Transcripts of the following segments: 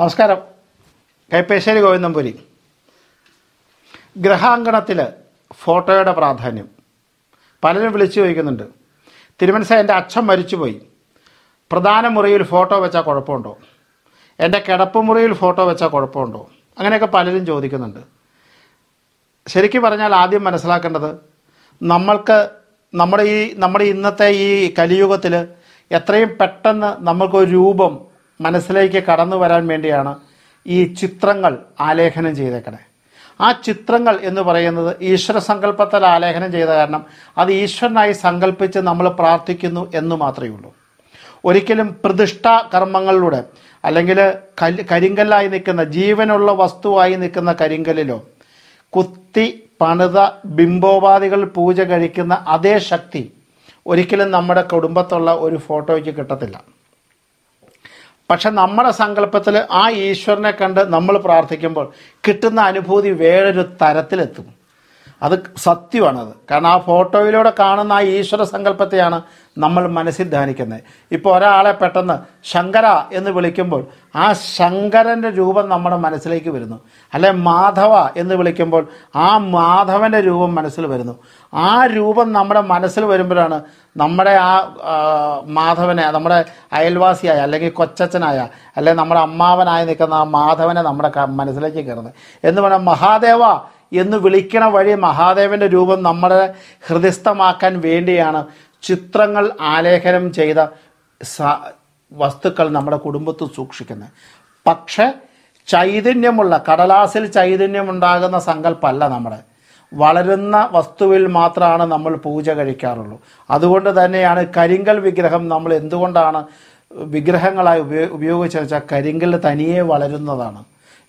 നമസ്കാരം കൈപ്പേശ്ശേരി ഗോവിന്ദംപുരി ഗ്രഹാങ്കണത്തിൽ ഫോട്ടോയുടെ പ്രാധാന്യം പലരും വിളിച്ചു ചോദിക്കുന്നുണ്ട് തിരുമനസ എൻ്റെ അച്ഛൻ മരിച്ചുപോയി പ്രധാന മുറിയിൽ ഫോട്ടോ വെച്ചാൽ കുഴപ്പമുണ്ടോ എൻ്റെ കിടപ്പ് മുറിയിൽ ഫോട്ടോ വെച്ചാൽ കുഴപ്പമുണ്ടോ അങ്ങനെയൊക്കെ പലരും ചോദിക്കുന്നുണ്ട് ശരിക്കും പറഞ്ഞാൽ ആദ്യം മനസ്സിലാക്കേണ്ടത് നമ്മൾക്ക് നമ്മുടെ ഈ നമ്മുടെ ഇന്നത്തെ ഈ കലിയുഗത്തിൽ എത്രയും പെട്ടെന്ന് നമ്മൾക്കൊരു രൂപം മനസ്സിലേക്ക് കടന്നു വരാൻ വേണ്ടിയാണ് ഈ ചിത്രങ്ങൾ ആലേഖനം ചെയ്തേക്കണേ ആ ചിത്രങ്ങൾ എന്ന് പറയുന്നത് ഈശ്വര സങ്കല്പത്തിൽ ആലേഖനം ചെയ്ത കാരണം അത് ഈശ്വരനായി സങ്കല്പിച്ച് നമ്മൾ പ്രാർത്ഥിക്കുന്നു എന്ന് മാത്രമേ ഉള്ളൂ ഒരിക്കലും പ്രതിഷ്ഠ കർമ്മങ്ങളിലൂടെ അല്ലെങ്കിൽ കരിങ്കല്ലായി നിൽക്കുന്ന ജീവനുള്ള വസ്തുവായി നിൽക്കുന്ന കരിങ്കല്ലിലോ കുത്തി പണിത ബിംബോപാധികൾ പൂജ കഴിക്കുന്ന അതേ ശക്തി ഒരിക്കലും നമ്മുടെ കുടുംബത്തുള്ള ഒരു ഫോട്ടോയ്ക്ക് കിട്ടത്തില്ല പക്ഷെ നമ്മുടെ സങ്കല്പത്തിൽ ആ ഈശ്വരനെ കണ്ട് നമ്മൾ പ്രാർത്ഥിക്കുമ്പോൾ കിട്ടുന്ന അനുഭൂതി വേറൊരു തരത്തിലെത്തും അത് സത്യമാണത് കാരണം ആ ഫോട്ടോയിലൂടെ കാണുന്ന ആ ഈശ്വര സങ്കല്പത്തെയാണ് നമ്മൾ മനസ്സിൽ ധ്യാനിക്കുന്നത് ഇപ്പോൾ ഒരാളെ പെട്ടെന്ന് ശങ്കര എന്ന് വിളിക്കുമ്പോൾ ആ ശങ്കരൻ്റെ രൂപം നമ്മുടെ മനസ്സിലേക്ക് വരുന്നു അല്ലെ മാധവ എന്ന് വിളിക്കുമ്പോൾ ആ മാധവൻ്റെ രൂപം മനസ്സിൽ വരുന്നു ആ രൂപം നമ്മുടെ മനസ്സിൽ വരുമ്പോഴാണ് നമ്മുടെ ആ മാധവനെ നമ്മുടെ അയൽവാസിയായ അല്ലെങ്കിൽ കൊച്ചച്ഛനായ അല്ലെങ്കിൽ നമ്മുടെ അമ്മാവനായി നിൽക്കുന്ന ആ മാധവനെ നമ്മുടെ മനസ്സിലേക്ക് കയറുന്നത് എന്ന് പറഞ്ഞാൽ മഹാദേവ എന്ന് വിളിക്കണ വഴി മഹാദേവന്റെ രൂപം നമ്മളെ ഹൃദയസ്ഥമാക്കാൻ വേണ്ടിയാണ് ചിത്രങ്ങൾ ആലേഖനം ചെയ്ത വസ്തുക്കൾ നമ്മുടെ കുടുംബത്ത് സൂക്ഷിക്കുന്നത് പക്ഷേ ചൈതന്യമുള്ള കടലാസിൽ ചൈതന്യമുണ്ടാകുന്ന സങ്കല്പമല്ല നമ്മുടെ വളരുന്ന വസ്തുവിൽ മാത്രമാണ് നമ്മൾ പൂജ കഴിക്കാറുള്ളൂ അതുകൊണ്ട് തന്നെയാണ് കരിങ്കൽ വിഗ്രഹം നമ്മൾ എന്തുകൊണ്ടാണ് വിഗ്രഹങ്ങളായി ഉപയോ ഉപയോഗിച്ചു വെച്ചാൽ കരിങ്കൽ തനിയെ വളരുന്നതാണ്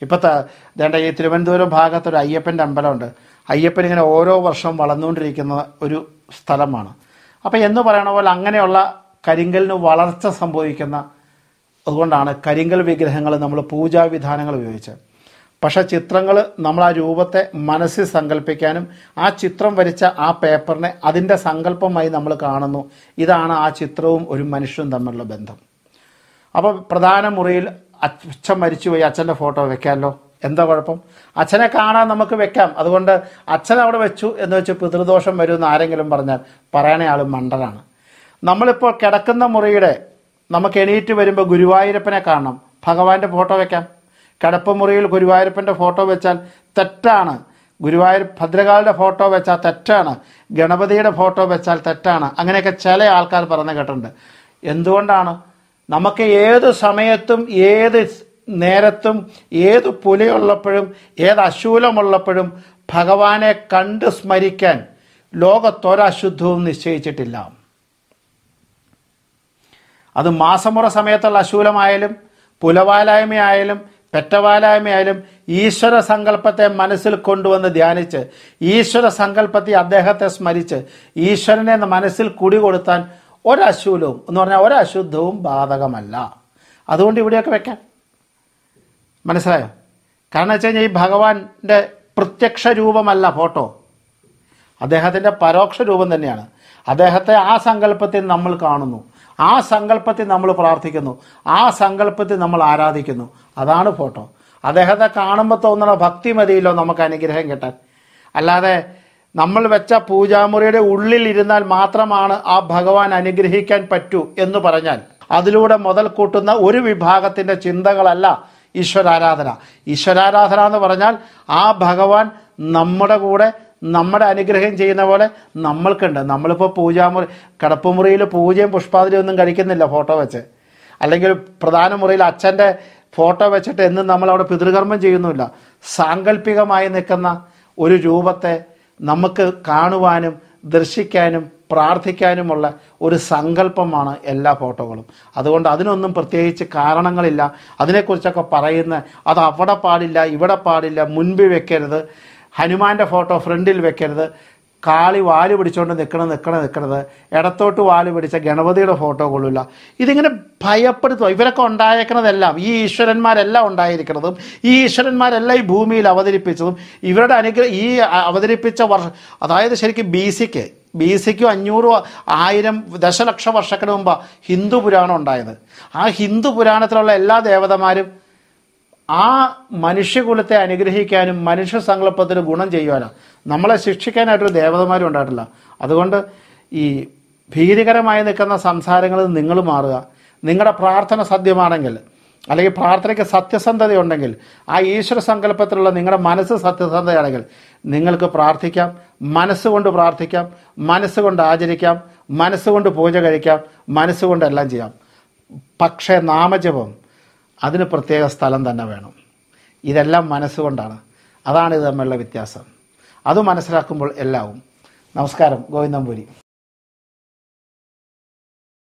ഇപ്പോഴത്തെ വേണ്ട ഈ തിരുവനന്തപുരം ഭാഗത്തൊരു അയ്യപ്പൻ്റെ അമ്പലമുണ്ട് അയ്യപ്പൻ ഇങ്ങനെ ഓരോ വർഷവും വളർന്നുകൊണ്ടിരിക്കുന്ന ഒരു സ്ഥലമാണ് അപ്പോൾ എന്ന് പറയണ പോലെ അങ്ങനെയുള്ള കരിങ്കലിന് വളർച്ച സംഭവിക്കുന്ന അതുകൊണ്ടാണ് കരിങ്കൽ വിഗ്രഹങ്ങൾ നമ്മൾ പൂജാവിധാനങ്ങൾ ഉപയോഗിച്ചത് പക്ഷേ ചിത്രങ്ങൾ നമ്മൾ ആ രൂപത്തെ മനസ്സിൽ സങ്കല്പിക്കാനും ആ ചിത്രം വരച്ച ആ പേപ്പറിനെ അതിൻ്റെ സങ്കല്പമായി നമ്മൾ കാണുന്നു ഇതാണ് ആ ചിത്രവും ഒരു മനുഷ്യനും തമ്മിലുള്ള ബന്ധം അപ്പോൾ പ്രധാന മുറിയിൽ അച്ഛൻ മരിച്ചുപോയി അച്ഛൻ്റെ ഫോട്ടോ വെക്കാമല്ലോ എന്താ കുഴപ്പം അച്ഛനെ കാണാൻ നമുക്ക് വെക്കാം അതുകൊണ്ട് അച്ഛൻ അവിടെ വെച്ചു എന്ന് വെച്ച് പിതൃദോഷം വരുമെന്ന് ആരെങ്കിലും പറഞ്ഞാൽ പറയണ ആൾ മണ്ടനാണ് നമ്മളിപ്പോൾ കിടക്കുന്ന മുറിയുടെ നമുക്ക് എണീറ്റ് വരുമ്പോൾ ഗുരുവായൂരപ്പനെ കാണണം ഭഗവാന്റെ ഫോട്ടോ വെക്കാം കിടപ്പ് മുറിയിൽ ഗുരുവായൂരപ്പൻ്റെ ഫോട്ടോ വെച്ചാൽ തെറ്റാണ് ഗുരുവായൂർ ഭദ്രകാളുടെ ഫോട്ടോ വെച്ചാൽ തെറ്റാണ് ഗണപതിയുടെ ഫോട്ടോ വെച്ചാൽ തെറ്റാണ് അങ്ങനെയൊക്കെ ചില ആൾക്കാർ പറഞ്ഞ് കേട്ടിട്ടുണ്ട് എന്തുകൊണ്ടാണ് നമുക്ക് ഏത് സമയത്തും ഏത് നേരത്തും ഏത് പുലയുള്ളപ്പോഴും ഏത് അശൂലമുള്ളപ്പോഴും ഭഗവാനെ കണ്ട് സ്മരിക്കാൻ ലോകത്തൊരശുദ്ധവും നിശ്ചയിച്ചിട്ടില്ല അത് മാസമുറ സമയത്തുള്ള അശൂലമായാലും പുലവാലായ്മയായാലും പെറ്റവാലായ്മയായാലും ഈശ്വര സങ്കല്പത്തെ മനസ്സിൽ കൊണ്ടുവന്ന് ധ്യാനിച്ച് ഈശ്വര സങ്കല്പത്തെ അദ്ദേഹത്തെ സ്മരിച്ച് ഈശ്വരനെ മനസ്സിൽ കുടി കൊടുത്താൻ ഒരശൂലവും എന്ന് പറഞ്ഞാൽ ഒരശുദ്ധവും ബാധകമല്ല അതുകൊണ്ട് ഇവിടെയൊക്കെ വെക്കാം മനസ്സിലായോ കാരണം വെച്ച് കഴിഞ്ഞാൽ ഈ ഭഗവാന്റെ പ്രത്യക്ഷ രൂപമല്ല ഫോട്ടോ അദ്ദേഹത്തിൻ്റെ പരോക്ഷ രൂപം തന്നെയാണ് അദ്ദേഹത്തെ ആ സങ്കല്പത്തിൽ നമ്മൾ കാണുന്നു ആ സങ്കല്പത്തിൽ നമ്മൾ പ്രാർത്ഥിക്കുന്നു ആ സങ്കല്പത്തിൽ നമ്മൾ ആരാധിക്കുന്നു അതാണ് ഫോട്ടോ അദ്ദേഹത്തെ കാണുമ്പോൾ തോന്നുന്ന ഭക്തി മതിയല്ലോ നമുക്ക് അനുഗ്രഹം കിട്ടാൻ അല്ലാതെ നമ്മൾ വെച്ച പൂജാമുറിയുടെ ഉള്ളിൽ ഇരുന്നാൽ മാത്രമാണ് ആ ഭഗവാൻ അനുഗ്രഹിക്കാൻ പറ്റൂ എന്ന് പറഞ്ഞാൽ അതിലൂടെ മുതൽ കൂട്ടുന്ന ഒരു വിഭാഗത്തിൻ്റെ ചിന്തകളല്ല ഈശ്വരാരാധന ഈശ്വരാരാധന എന്ന് പറഞ്ഞാൽ ആ ഭഗവാൻ നമ്മുടെ കൂടെ നമ്മുടെ അനുഗ്രഹം ചെയ്യുന്ന പോലെ നമ്മൾക്കുണ്ട് നമ്മളിപ്പോൾ പൂജാമുറി കിടപ്പുമുറിയിൽ പൂജയും പുഷ്പാതിരി ഒന്നും കഴിക്കുന്നില്ല ഫോട്ടോ വെച്ച് അല്ലെങ്കിൽ പ്രധാന മുറിയിൽ അച്ഛൻ്റെ ഫോട്ടോ വെച്ചിട്ട് എന്നും നമ്മൾ അവിടെ പിതൃകർമ്മം ചെയ്യുന്നില്ല സാങ്കല്പികമായി നിൽക്കുന്ന ഒരു രൂപത്തെ നമുക്ക് കാണുവാനും ദർശിക്കാനും പ്രാർത്ഥിക്കാനുമുള്ള ഒരു സങ്കല്പമാണ് എല്ലാ ഫോട്ടോകളും അതുകൊണ്ട് അതിനൊന്നും പ്രത്യേകിച്ച് കാരണങ്ങളില്ല അതിനെക്കുറിച്ചൊക്കെ പറയുന്ന അത് അവിടെ പാടില്ല ഇവിടെ പാടില്ല മുൻപിൽ വെക്കരുത് ഹനുമാൻ്റെ ഫോട്ടോ ഫ്രണ്ടിൽ വെക്കരുത് കാളി വാല് പിടിച്ചുകൊണ്ട് നിൽക്കണം നിൽക്കണം നിൽക്കണത് ഇടത്തോട്ട് വാല് പിടിച്ച ഗണപതിയുടെ ഫോട്ടോ കൊള്ളില്ല ഇതിങ്ങനെ ഭയപ്പെടുത്തുക ഇവരൊക്കെ ഉണ്ടായേക്കണതെല്ലാം ഈ ഈശ്വരന്മാരെല്ലാം ഉണ്ടായിരിക്കുന്നതും ഈ ഈശ്വരന്മാരെല്ലാം ഈ ഭൂമിയിൽ അവതരിപ്പിച്ചതും ഇവരുടെ അനുഗ്രഹം ഈ അവതരിപ്പിച്ച വർഷം അതായത് ശരിക്കും ബി സിക്ക് ബി സിക്കും അഞ്ഞൂറ് ആയിരം ദശലക്ഷം വർഷത്തിന് മുമ്പ് ഹിന്ദു പുരാണം ഉണ്ടായത് ആ ഹിന്ദു പുരാണത്തിലുള്ള എല്ലാ ദേവതമാരും ആ മനുഷ്യകുലത്തെ അനുഗ്രഹിക്കാനും മനുഷ്യ സങ്കല്പത്തിന് ഗുണം ചെയ്യുവാനും നമ്മളെ ശിക്ഷിക്കാനായിട്ടൊരു ദേവതമാരും ഉണ്ടായിട്ടില്ല അതുകൊണ്ട് ഈ ഭീതികരമായി നിൽക്കുന്ന സംസാരങ്ങളിൽ നിങ്ങൾ മാറുക നിങ്ങളുടെ പ്രാർത്ഥന സത്യമാണെങ്കിൽ അല്ലെങ്കിൽ പ്രാർത്ഥനയ്ക്ക് സത്യസന്ധത ഉണ്ടെങ്കിൽ ആ ഈശ്വര സങ്കല്പത്തിലുള്ള നിങ്ങളുടെ മനസ്സ് സത്യസന്ധതയാണെങ്കിൽ നിങ്ങൾക്ക് പ്രാർത്ഥിക്കാം മനസ്സുകൊണ്ട് പ്രാർത്ഥിക്കാം മനസ്സുകൊണ്ട് ആചരിക്കാം മനസ്സുകൊണ്ട് പൂജ കഴിക്കാം മനസ്സുകൊണ്ട് എല്ലാം ചെയ്യാം പക്ഷേ നാമജപം അതിന് പ്രത്യേക സ്ഥലം തന്നെ വേണം ഇതെല്ലാം മനസ്സുകൊണ്ടാണ് അതാണ് ഇത് തമ്മിലുള്ള വ്യത്യാസം അത് മനസ്സിലാക്കുമ്പോൾ എല്ലാവും നമസ്കാരം ഗോവിന്ദമ്പൂരി